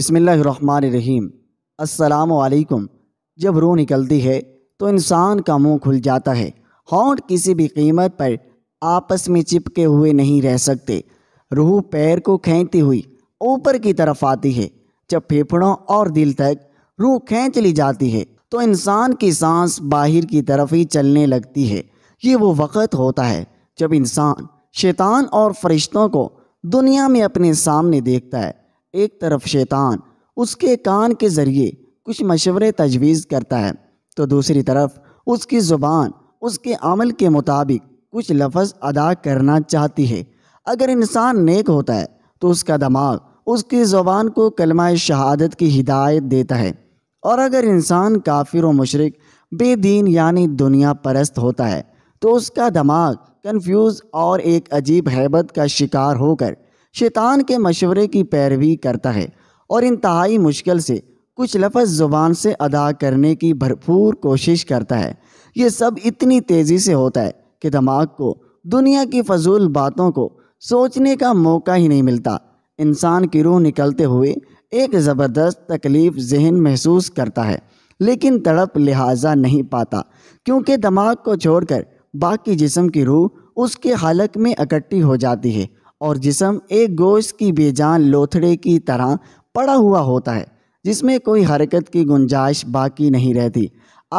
बिसमीम् असलकुम जब रूह निकलती है तो इंसान का मुंह खुल जाता है होंठ किसी भी कीमत पर आपस में चिपके हुए नहीं रह सकते रूह पैर को खींचती हुई ऊपर की तरफ आती है जब फेफड़ों और दिल तक रूह खींच ली जाती है तो इंसान की सांस बाहर की तरफ ही चलने लगती है ये वो वक़्त होता है जब इंसान शैतान और फरिश्तों को दुनिया में अपने सामने देखता है एक तरफ शैतान उसके कान के ज़रिए कुछ मशवरे तजवीज़ करता है तो दूसरी तरफ उसकी ज़ुबान उसके अमल के मुताबिक कुछ लफ्ज़ अदा करना चाहती है अगर इंसान नेक होता है तो उसका दिमाग उसकी ज़ुबान को कलमा शहादत की हिदायत देता है और अगर इंसान काफिर व मशरक बेदीन यानी दुनिया परस्त होता है तो उसका दिमाग कन्फ्यूज़ और एक अजीब हैबत का शिकार होकर शैतान के मशवरे की पैरवी करता है और इंतहाई मुश्किल से कुछ लफ्ज़ ज़ुबान से अदा करने की भरपूर कोशिश करता है ये सब इतनी तेज़ी से होता है कि दिमाग को दुनिया की फजूल बातों को सोचने का मौका ही नहीं मिलता इंसान की रूह निकलते हुए एक ज़बरदस्त तकलीफ़ जहन महसूस करता है लेकिन तड़प लिहाजा नहीं पाता क्योंकि दिमाग को छोड़कर बाकी जिसम की रूह उसके हालक में इकट्ठी हो जाती है और जिसम एक गोश्त की बेजान लोथड़े की तरह पड़ा हुआ होता है जिसमें कोई हरकत की गुंजाइश बाकी नहीं रहती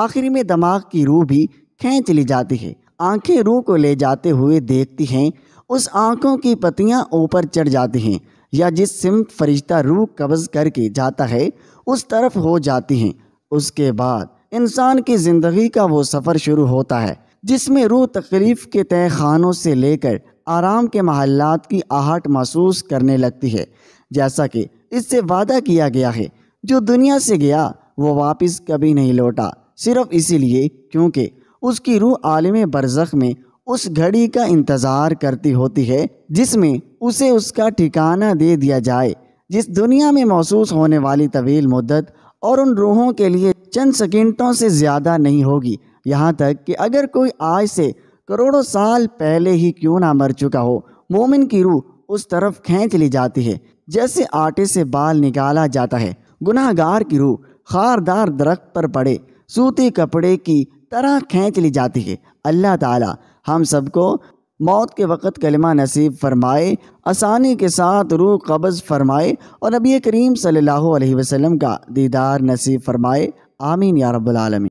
आखिर में दिमाग की रूह भी खींच ली जाती है आंखें रूह को ले जाते हुए देखती हैं उस आंखों की पतियां ऊपर चढ़ जाती हैं या जिस सिमत फरिश्ता रूह कब्ज करके जाता है उस तरफ हो जाती हैं उसके बाद इंसान की ज़िंदगी का वो सफ़र शुरू होता है जिसमें रूह तकलीफ़ के तय खानों से लेकर आराम के महल्लात की आहट महसूस करने लगती है जैसा कि इससे वादा किया गया है जो दुनिया से गया वो वापस कभी नहीं लौटा सिर्फ इसीलिए क्योंकि उसकी रूह आलम बरजख में उस घड़ी का इंतज़ार करती होती है जिसमें उसे उसका ठिकाना दे दिया जाए जिस दुनिया में महसूस होने वाली तवील मुद्दत और उन रूहों के लिए चंद सेकेंटों से ज़्यादा नहीं होगी यहाँ तक कि अगर कोई आज से करोड़ों साल पहले ही क्यों ना मर चुका हो मोमिन की रूह उस तरफ खींच ली जाती है जैसे आटे से बाल निकाला जाता है गुनाहगार की रूह खारदार दरख्त पर पड़े सूती कपड़े की तरह खींच ली जाती है अल्लाह ताला हम सबको मौत के वक़्त कलमा नसीब फरमाए आसानी के साथ रूह कब्ज़ फरमाए और नबी करीम सल्लल्लाहु अलैहि वसल्लम का दीदार नसीब फरमाए आमीन या रब्बुल आलमीन